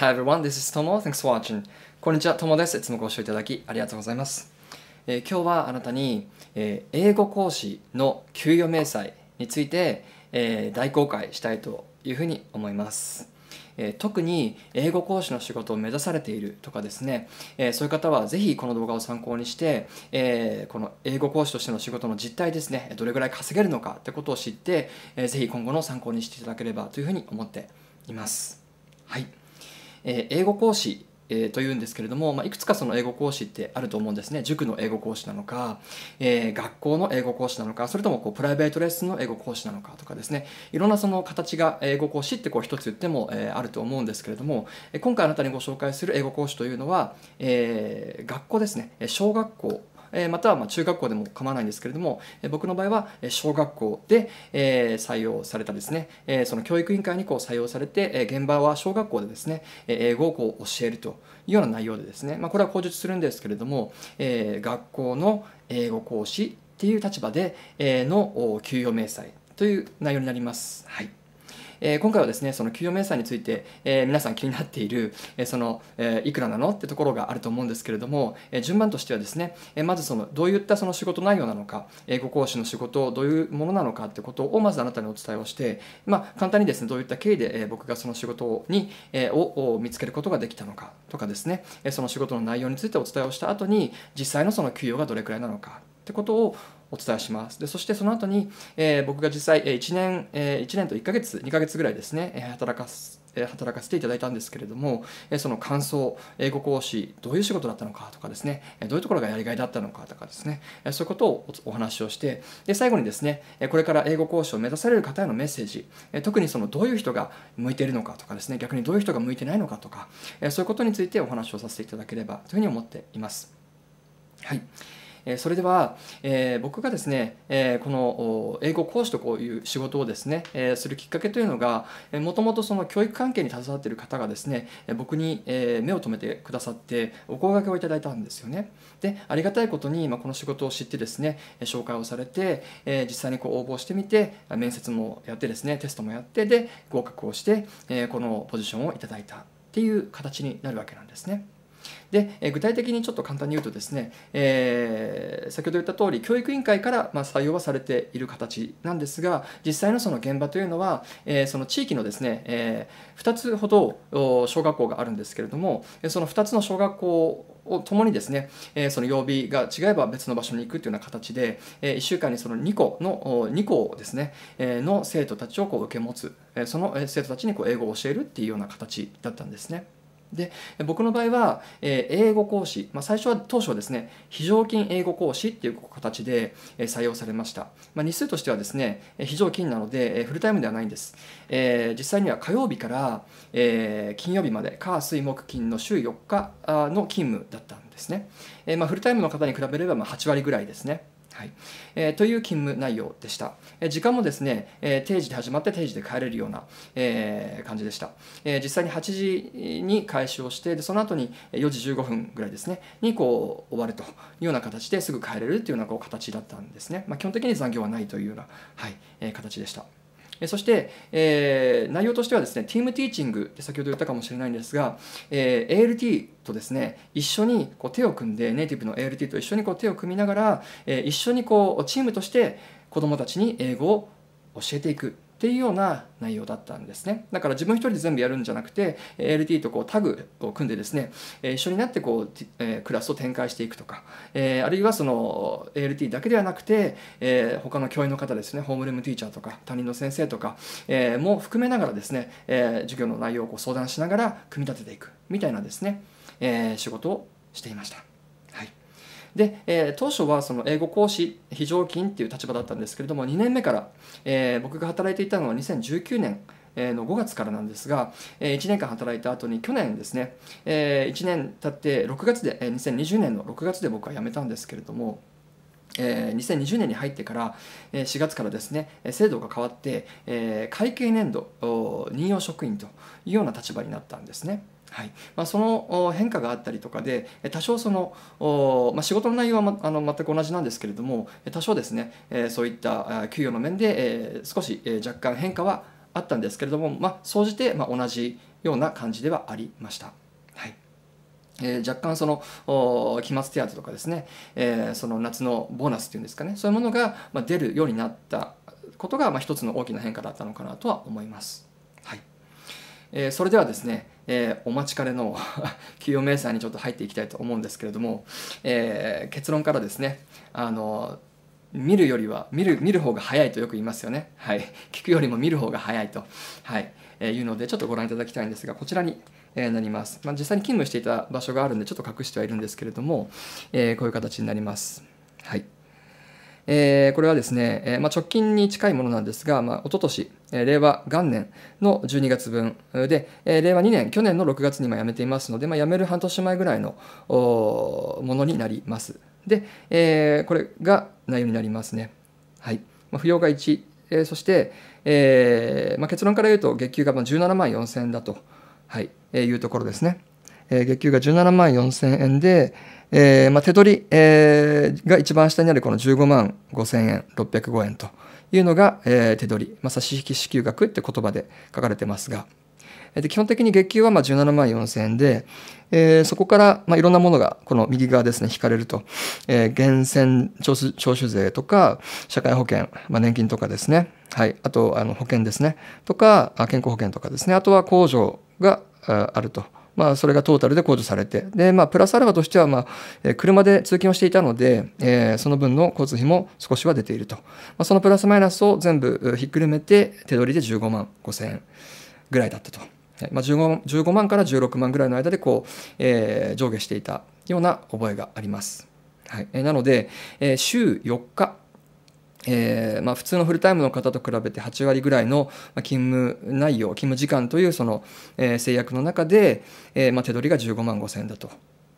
Hi everyone, this is Tomo. Thanks for watching. こんにちは、ともです。いつもご視聴いただきありがとうございます。えー、今日はあなたに、えー、英語講師の給与明細について、えー、大公開したいというふうに思います。え特に英語講師の仕事を目指されているとかですね、えそういう方はぜひこの動画を参考にして、えこの英語講師としての仕事の実態ですね、どれぐらい稼げるのかってことを知って、えー、ぜひ今後の参考にしていただければというふうに思っています。はい。え英語講師えというんですけれども、まあ、いくつかその英語講師ってあると思うんですね。塾の英語講師なのか、えー、学校の英語講師なのか、それともこうプライベートレッスンの英語講師なのかとかですね、いろんなその形が英語講師ってこう一つ言っても、えー、あると思うんですけれども、今回あなたにご紹介する英語講師というのは、えー、学校ですね、小学校、えまたはま中学校でも構わないんですけれども、え僕の場合は小学校で、え採用されたですね、えその教育委員会にこう採用されて、え現場は小学校でですね、え英語をこう教えるというような内容でですね、まあ、これは口述するんですけれども、え学校の英語講師っていう立場で、えの給与明細という内容になります。はいえー、今回はですね、その給与明細について、えー、皆さん気になっている、えー、その、えいくらなのってところがあると思うんですけれども、え順番としてはですね、えまずその、どういったその仕事内容なのか、えご講師の仕事、どういうものなのかってことをまずあなたにお伝えをして、まあ、簡単にですね、どういった経緯で、え僕がその仕事に、えを見つけることができたのかとかですね、えその仕事の内容についてお伝えをした後に、実際のその給与がどれくらいなのかってことをお伝えします。でそしてその後に、えー、僕が実際、え1年、えー、1年と1ヶ月、2ヶ月ぐらいですね、え働かす。働かせていただいたんですけれどもその感想英語講師どういう仕事だったのかとかですねどういうところがやりがいだったのかとかですねそういうことをお話をしてで最後にですねこれから英語講師を目指される方へのメッセージ特にそのどういう人が向いているのかとかですね逆にどういう人が向いてないのかとかそういうことについてお話をさせていただければというふうに思っています。はいえそれでは、え僕がですね、えこの英語講師とこういう仕事をですね、えするきっかけというのが、えもともとその教育関係に携わっている方がですね、僕に、え目を留めてくださって、お声がけをいただいたんですよね。で、ありがたいことに、まこの仕事を知ってですね、紹介をされて、え実際にこう応募してみて、面接もやってですね、テストもやって、で、合格をして、えこのポジションをいただいたっていう形になるわけなんですね。で、え具体的にちょっと簡単に言うとですね、えー、先ほど言った通り教育委員会からま採用はされている形なんですが実際のその現場というのは、えー、その地域のですね、えー、2つほど小学校があるんですけれどもその2つの小学校をともにですね、えその曜日が違えば別の場所に行くというような形で、え1週間にその2個の2校ですね、えの生徒たちをこう受け持つ、えその生徒たちにこう英語を教えるっていうような形だったんですね。で僕の場合は、え英語講師、まあ、最初は当初はですね非常勤英語講師っていう形で、え採用されました、まあ、日数としてはですね非常勤なので、えフルタイムではないんです、え実際には火曜日から、え金曜日まで火水木金の週4日の勤務だったんですね、えまあ、フルタイムの方に比べればま8割ぐらいですねはいえー、という勤務内容でした。え時間もですね、え定時で始まって定時で帰れるような、え感じでした、え実際に8時に開始をしてで、その後に4時15分ぐらいですね、にこう終わるというような形ですぐ帰れるというようなこう形だったんですね。まあ、基本的に残業はないというような、はいえ形でした。そして、えー、内容としてはですね、ティームティーチングって先ほど言ったかもしれないんですが、えー、ALT とですね、一緒にこう手を組んで、ネイティブの ALT と一緒にこう手を組みながら、えー、一緒にこうチームとして子どもたちに英語を教えていくっていうような内容だったんですね。だから自分一人で全部やるんじゃなくて、LT とこうタグを組んでですね、一緒になってこう、えクラスを展開していくとか、えあるいはその ALT だけではなくて、え他の教員の方ですね、ホームルームティーチャーとか、他人の先生とか、えも含めながらですね、え授業の内容をこう相談しながら組み立てていくみたいなですね、え仕事をしていました。で、えー、当初はその英語講師非常勤っていう立場だったんですけれども2年目から、えー、僕が働いていたのは2019年の5月からなんですが、1年間働いた後に去年ですね、1年経って6月で、2020年の6月で僕は辞めたんですけれども、2020年に入ってから4月からですね制度が変わって会計年度任用職員というような立場になったんですね。はいまあ、その変化があったりとかで多少その、まあ、仕事の内容は、ま、あの全く同じなんですけれども多少ですねそういった給与の面で少し若干変化はあったんですけれども、まあ、総じてまあ同じような感じではありました。はいえー、若干その期末手当とかですね、えー、その夏のボーナスっていうんですかねそういうものがまあ出るようになったことがまあ一つの大きな変化だったのかなとは思います。はいえー、それではですねえー、お待ちかねの給与明細にちょっと入っていきたいと思うんですけれども、えー、結論からですねあの見るよりは見る見る方が早いとよく言いますよね、はい、聞くよりも見る方が早いと、はいえー、いうのでちょっとご覧いただきたいんですがこちらに、えなります、まあ、実際に勤務していた場所があるんでちょっと隠してはいるんですけれども、えこういう形になります。はいえー、これはですね、えー、まあ、直近に近いものなんですが、まあ、おととし、えー、令和元年の12月分で、え令和2年、去年の6月に今辞めていますので、まあ、辞める半年前ぐらいのものになります。で、えこれが内容になりますね。はい。ま扶養が1、えそして、えま結論から言うと、月給が17万4000円だと、はいえいうところですね。えー、月給が17万4000円で、えーまあ、手取り、えー、が一番下にあるこの15万5000円、605円というのが、えー、手取り、まあ、差し引き支給額って言葉で書かれてますが、で基本的に月給はまあ17万4000円で、えー、そこからまあいろんなものがこの右側ですね、引かれると、えー、源泉徴収税とか、社会保険、まあ、年金とかですね、はい、あとあの保険ですね、とか、健康保険とかですね、あとは控除があると。まあ、それがトータルで控除されて、で、まあ、プラスアルファとしては、まあ、え車で通勤をしていたので、えー、その分の交通費も少しは出ていると。まあ、そのプラスマイナスを全部ひっくるめて、手取りで15万5千円ぐらいだったと。まあ15、15, 万から16万ぐらいの間でこう、えー、上下していたような覚えがあります。はい、なので、えー、週4日えーまあ、普通のフルタイムの方と比べて8割ぐらいの勤務内容、勤務時間というその、えー、制約の中で、えーまあ、手取りが15万5千円だと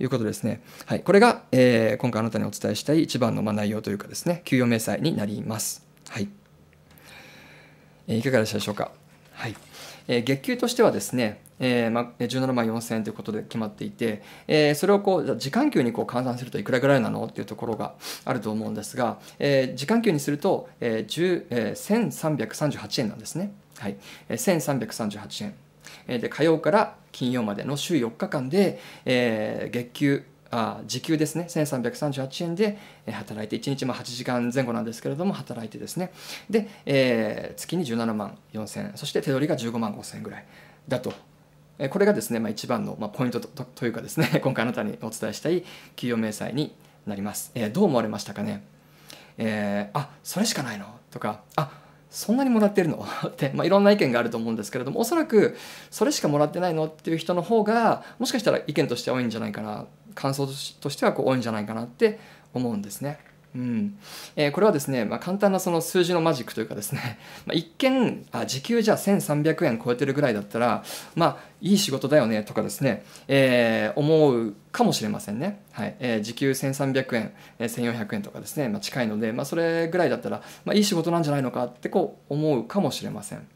いうことですね。はい、これが、えー、今回あなたにお伝えしたい一番のまあ内容というかですね、給与明細になります。はい、えー、いかがでしたでしょうか。はいえ月給としてはですね、えーま、17万4000円ということで決まっていて、えー、それをこう時間給にこう換算するといくらぐらいなのというところがあると思うんですが、えー、時間給にすると、えーえー、1338円なんですね。はい、えー、1338円。で火曜から金曜までの週4日間で、えー、月給あ時給ですね1338円で働いて1日も8時間前後なんですけれども働いてですねで、えー、月に17万4000円そして手取りが15万5000円ぐらいだとこれがですね、まあ、一番の、ポイントというかですね 今回あなたにお伝えしたい給与明細になります、えー、どう思われましたかね、えー、あそれしかないのとかあそんなにもらってるの って、まあ、いろんな意見があると思うんですけれどもおそらくそれしかもらってないのっていう人の方がもしかしたら意見として多いんじゃないかな感想としてはこう多いんじゃないかなって思うんですね。うんえー、これはですね、まあ、簡単なその数字のマジックというかですね、まあ、一見あ時給じゃ1300円超えてるぐらいだったら、まあ、いい仕事だよねとかですね、えー、思うかもしれませんね、はいえー、時給1300円、えー、1400円とかですね、まあ、近いので、まあ、それぐらいだったら、まあ、いい仕事なんじゃないのかってこう思うかもしれません。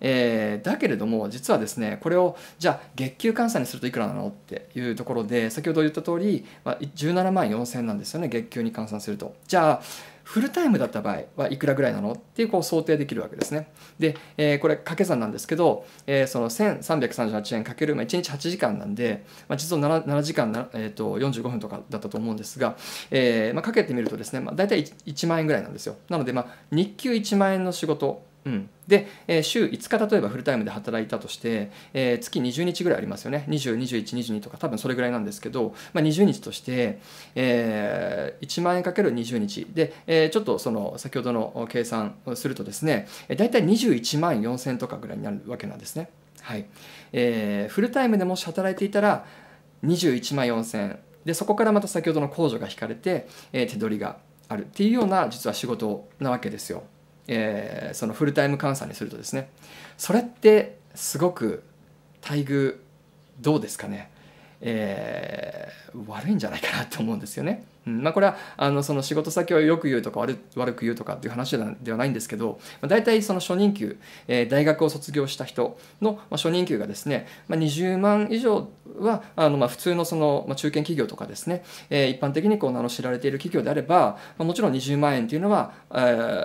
えー、だけれども実はですねこれをじゃあ月給換算にするといくらなのっていうところで先ほど言った通り、まあ、17万4000なんですよね月給に換算すると。じゃあフルタイムだった場合はいくらぐらいなのっていうこう想定できるわけですね。で、えー、これ掛け算なんですけど、えー、その1338円かける、まあ、1日8時間なんで、まあ、実は 7, 7時間な、えー、と45分とかだったと思うんですが、えーまあ、かけてみるとですね、まあ、大体 1, 1万円ぐらいなんですよ。なので、まあ、日給1万円の仕事うん、で、えー、週5日例えばフルタイムで働いたとして、えー、月20日ぐらいありますよね202122とか多分それぐらいなんですけど、まあ、20日として、えー、1万円かける20日で、えー、ちょっとその先ほどの計算をするとですね大体21万4000とかぐらいになるわけなんですね。はいえー、フルタイムでもし働いていたら21万4000でそこからまた先ほどの控除が引かれて、えー、手取りがあるっていうような実は仕事なわけですよ。えー、そのフルタイム監査にするとですねそれってすごく待遇どうですかね、えー、悪いんじゃないかなと思うんですよね。うんまあ、これはあのその仕事先をよく言うとか悪く言うとかっていう話ではないんですけど、まあ、大体その初任給、えー、大学を卒業した人の、まあ、初任給がですね、まあ、20万以上はあのまあ普通のその、まあ、中堅企業とかですね、えー、一般的にこう名の知られている企業であれば、まあ、もちろん20万円というのは、え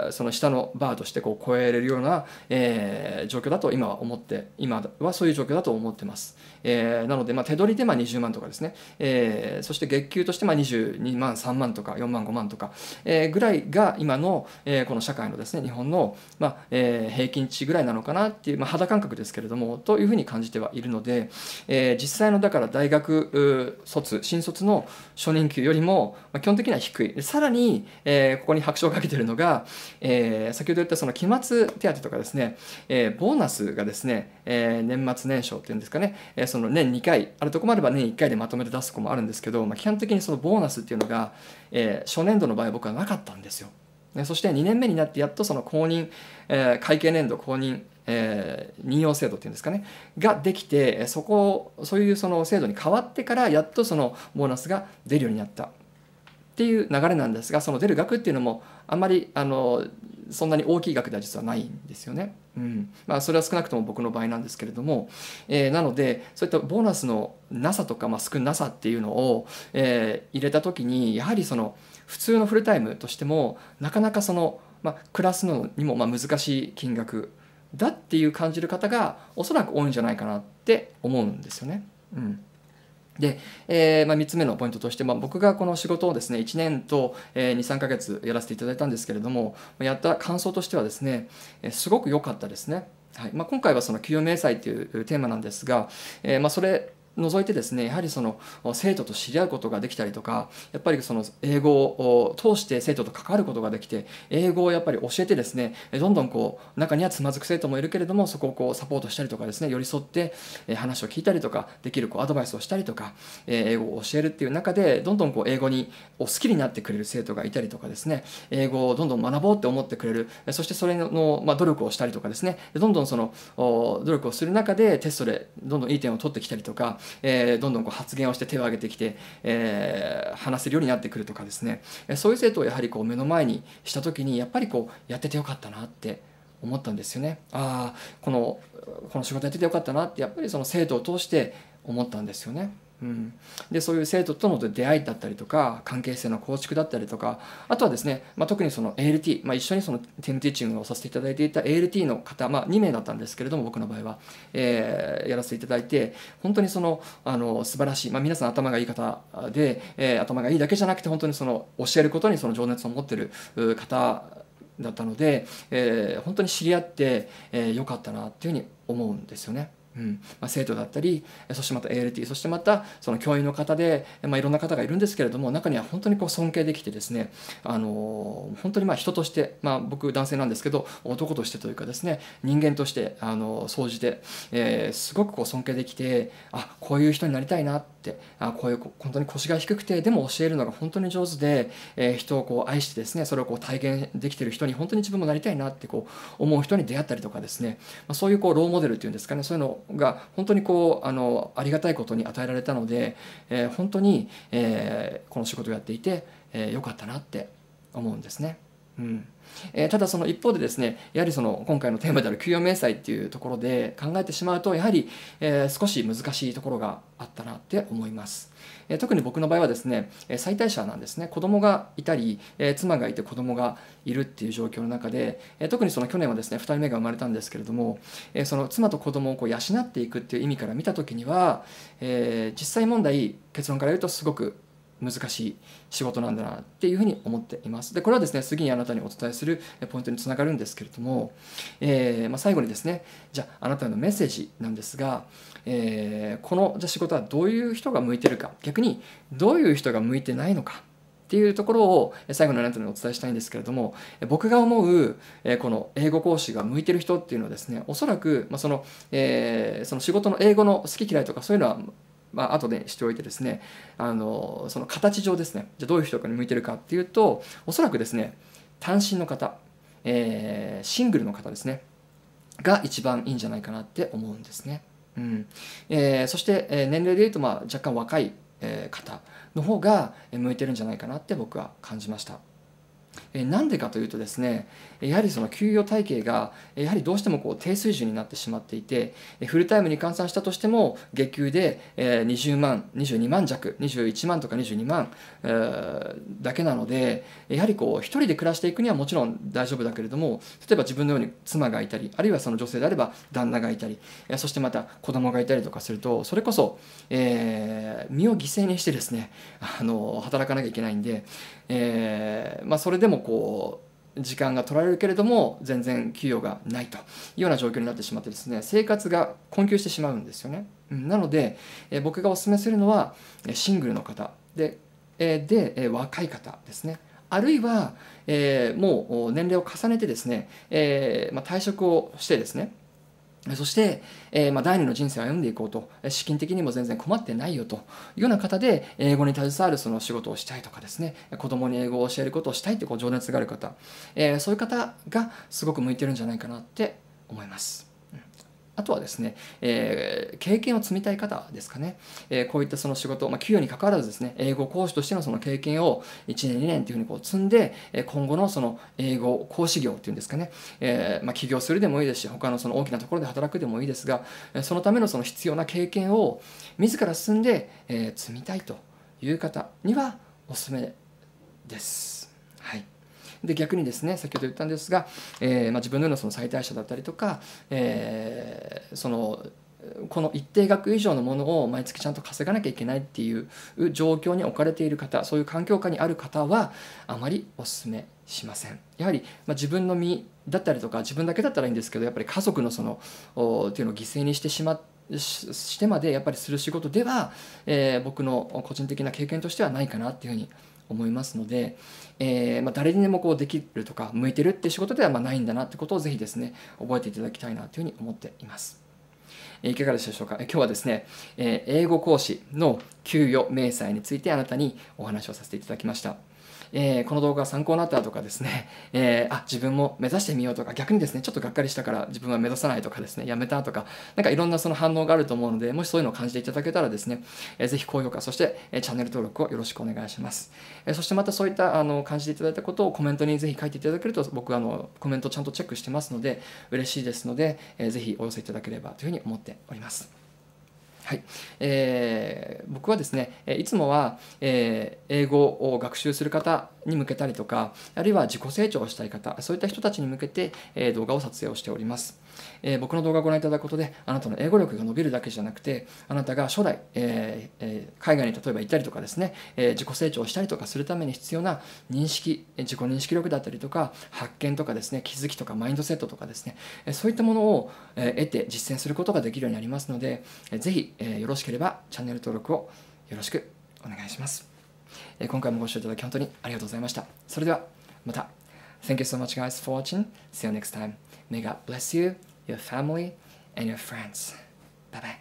ー、その下のバーとしてこう超えれるような、えー、状況だと今は思って今はそういう状況だと思ってます。えー、なので、まあ、手取りでまあ20万とかですね、えー、そして月給としてまあ22万万、3万とか4万、5万とか、えー、ぐらいが今の、えー、この社会のですね、日本の、まあえー、平均値ぐらいなのかなっていう、まあ、肌感覚ですけれども、というふうに感じてはいるので、えー、実際のだから大学卒、新卒の初任給よりも、まあ、基本的には低い。さらに、えー、ここに拍車をかけているのが、えー、先ほど言ったその期末手当とかですね、えー、ボーナスがですね、えー、年末年少っていうんですかね、えー、その年2回、あるとこもあれば年1回でまとめて出すとこもあるんですけど、まあ、基本的にそのボーナスっていうのが、が、えー、初年度の場合僕はなかったんですよ。ね、そして2年目になってやっとその公認、えー、会計年度公認、えー、任用制度っていうんですかねができてそこを、そういうその制度に変わってからやっとそのボーナスが出るようになったっていう流れなんですがその出る額っていうのもあんまりあのそんなに大きい額では実はないんですよね。うんまあ、それは少なくとも僕の場合なんですけれども、えー、なのでそういったボーナスのなさとか、まあ、少なさっていうのを、えー、入れた時にやはりその普通のフルタイムとしてもなかなかその、まあ、暮らすのにもまあ難しい金額だっていう感じる方がおそらく多いんじゃないかなって思うんですよね。うんで、えー、まあ、3つ目のポイントとして、まあ、僕がこの仕事をですね1年と、え23ヶ月やらせていただいたんですけれどもやった感想としてはですね、えすごく良かったですね。はいまあ、今回はその給与明細というテーマなんですが、えー、まそれ除いてですねやはりその生徒と知り合うことができたりとかやっぱりその英語を通して生徒と関わることができて英語をやっぱり教えてですねどんどんこう中にはつまずく生徒もいるけれどもそこをこうサポートしたりとかですね寄り添って話を聞いたりとかできるこうアドバイスをしたりとか英語を教えるっていう中でどんどんこう英語に好きになってくれる生徒がいたりとかですね英語をどんどん学ぼうって思ってくれるそしてそれの、ま努力をしたりとかですねどんどんその努力をする中でテストでどんどんいい点を取ってきたりとかえー、どんどんこう発言をして手を挙げてきて、えー、話せるようになってくるとかですねそういう生徒をやはりこう目の前にした時にやっぱりこうやっててよかったなって思ったんですよね。ああこのこの仕事やっててよかったなってやっぱりその生徒を通して思ったんですよね。うん、でそういう生徒との出会いだったりとか関係性の構築だったりとかあとはですね、まあ、特にその ALT、まあ、一緒にそのテムティーチングをさせていただいていた ALT の方、まあ、2名だったんですけれども僕の場合は、えー、やらせていただいて本当にそのあの素晴らしい、まあ、皆さん頭がいい方で、えー、頭がいいだけじゃなくて本当にその教えることにその情熱を持ってる方だったので、えー、本当に知り合って、えー、よかったなっていうふうに思うんですよね。うんまあ、生徒だったりそしてまた ALT そしてまたその教員の方で、まあ、いろんな方がいるんですけれども中には本当にこう尊敬できてですね、あのー、本当にまあ人として、まあ、僕男性なんですけど男としてというかですね人間として総、あのじて、えすごくこう尊敬できてあこういう人になりたいなってあこういう本当に腰が低くてでも教えるのが本当に上手で、えー、人をこう愛してですねそれをこう体現できてる人に本当に自分もなりたいなってこう思う人に出会ったりとかですね、まあ、そういうこうローモデルっていうんですかねそういうのをが本当にこうあのありがたいことに与えられたので、えー、本当に、えー、この仕事をやっていてえー、かったなって思うんですね。うんえー、ただその一方でですねやはりその今回のテーマである給与明細っていうところで考えてしまうとやはり、えー、少し難しいところがあったなって思います、えー、特に僕の場合はですね最大者なんですね子供がいたり、え妻がいて子供がいるっていう状況の中で、え特にその去年はですね2人目が生まれたんですけれども、えその妻と子供をこを養っていくっていう意味から見た時には、え実際問題結論から言うとすごく難しい仕事なんだなっていうふうに思っています。で、これはですね、次にあなたにお伝えするポイントにつながるんですけれども、えー、まあ、最後にですね、じゃああなたのメッセージなんですが、えー、このじゃ仕事はどういう人が向いてるか、逆にどういう人が向いてないのか。っていうところを最後のあなたにお伝えしたいんですけれども僕が思うこの英語講師が向いてる人っていうのはですねおそらくその,、えー、その仕事の英語の好き嫌いとかそういうのはまあ、後でしておいてですねあのその形上ですねじゃどういう人に向いてるかっていうとおそらくですね単身の方、えー、シングルの方ですねが一番いいんじゃないかなって思うんですね。うんえー、そして、え年齢でいうと、まあ、若干若い、え方の方が向いてるんじゃないかなって僕は感じました。なんでかというとですねやはりその給与体系がやはりどうしてもこう低水準になってしまっていてフルタイムに換算したとしても月給で20万22万弱21万とか22万だけなのでやはりこう一人で暮らしていくにはもちろん大丈夫だけれども例えば自分のように妻がいたりあるいはその女性であれば旦那がいたりそしてまた子供がいたりとかするとそれこそ、えー、身を犠牲にしてですねあの働かなきゃいけないんで、えーまあ、それでもこう時間が取られるけれども全然給与がないというような状況になってしまってですね生活が困窮してしまうんですよね、うん、なので、え僕がお勧めするのはシングルの方で,、えで、え若い方ですねあるいは、えもう年齢を重ねてですね、えま退職をしてですねそして、えー、まあ、第二の人生を歩んでいこうと、資金的にも全然困ってないよというような方で、英語に携わるその仕事をしたいとかですね、子供に英語を教えることをしたいというこう情熱がある方、えー、そういう方がすごく向いてるんじゃないかなって思います。あとはですね、えー、経験を積みたい方ですかね、えー、こういったその仕事、まあ、給与に関わらずですね、英語講師としてのその経験を1年、2年というふうにこう積んで、今後のその英語講師業っていうんですかね、えー、まあ、起業するでもいいですし、他のその大きなところで働くでもいいですが、そのためのその必要な経験を自ら進んで、え積みたいという方にはおすすめです。で逆にですね先ほど言ったんですが、えー、まあ、自分のようなその債大者だったりとか、えー、そのこの一定額以上のものを毎月ちゃんと稼がなきゃいけないっていう状況に置かれている方そういう環境下にある方はあまりお勧めしませんやはり、まあ、自分の身だったりとか自分だけだったらいいんですけどやっぱり家族のそのっていうのを犠牲にしてしまってししてまでやっぱりする仕事では、えー、僕の個人的な経験としてはないかなっていうふうに思いますので、えー、まあ、誰にでもこうできるとか向いてるって仕事ではまないんだなってことをぜひですね覚えていただきたいなというふうに思っています。いかがでしたでしょうか今日はですね、え英語講師の給与明細についてあなたにお話をさせていただきました。えー、この動画が参考になったとかですね、えー、あ、自分も目指してみようとか、逆にですね、ちょっとがっかりしたから自分は目指さないとかですね、やめたとか、なんかいろんなその反応があると思うので、もしそういうのを感じていただけたらですね、えー、ぜひ高評価、そして、えチャンネル登録をよろしくお願いします。えそしてまたそういったあの感じていただいたことをコメントにぜひ書いていただけると、僕あのコメントちゃんとチェックしてますので、嬉しいですので、えー、ぜひお寄せいただければというふうに思っております。はい、えー、僕はですねいつもは、えー、英語を学習する方に向けたりとかあるいは自己成長をしたい方そういった人たちに向けて、え動画を撮影をしております。えー、僕の動画をご覧いただくことで、あなたの英語力が伸びるだけじゃなくて、あなたが将来、えーえー、海外に例えば行ったりとかですね、え自己成長したりとかするために必要な認識、自己認識力だったりとか、発見とかですね、気づきとかマインドセットとかですね、えそういったものを、え得て実践することができるようになりますので、えー、ぜひ、えよろしければチャンネル登録をよろしくお願いします。え今回もご視聴いただき本当にありがとうございました。それではまた。Thank you so much, guys, for watching. See you next time. May God bless you. your family, and your friends. Bye bye.